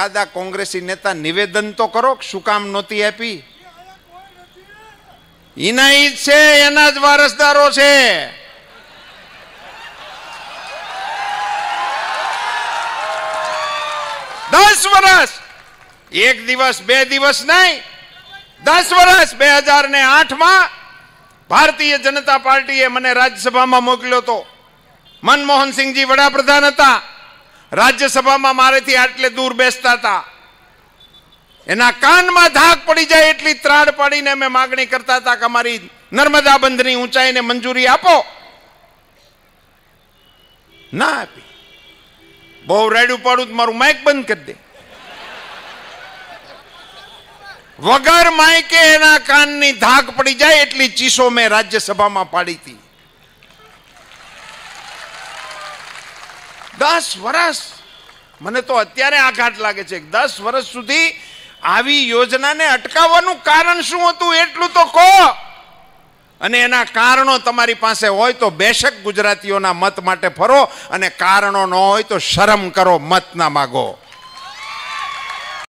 કાદા કોંગ્રેસી નેતા નિવેદન તો કરો શું કામ નહોતી આપી એના ઈ છે એના જ વારસદારો છે દસ વર્ષ એક દિવસ બે દિવસ નહીં દસ વર્ષ બે હજાર ને આઠમાં ભારતીય જનતા પાર્ટીએ મને રાજ્યસભામાં મોકલ્યો હતો મનમોહન સિંહજી વડાપ્રધાન હતા રાજ્યસભામાં મારેથી આટલે દૂર બેસતા હતા એના કાનમાં ધાક પડી જાય એટલી ત્રાડ પાડીને અમે માગણી કરતા હતા કે અમારી નર્મદા બંધની ઊંચાઈને મંજૂરી આપો ના આપી બહુ રેડું પાડું તો મારું માઇક બંધ કરી દે વગર માઇકે એના કાનની ધાક પડી જાય એટલી ચીસો મેં રાજ્યસભામાં પાડી હતી દસ વર્ષ મને તો અત્યારે આઘાત લાગે છે દસ વર્ષ સુધી આવી યોજનાને અટકાવવાનું કારણ શું હતું એટલું તો કહો અને એના કારણો તમારી પાસે હોય તો બેશક ગુજરાતીઓના મત માટે ફરો અને કારણો ન હોય તો શરમ કરો મત ના માગો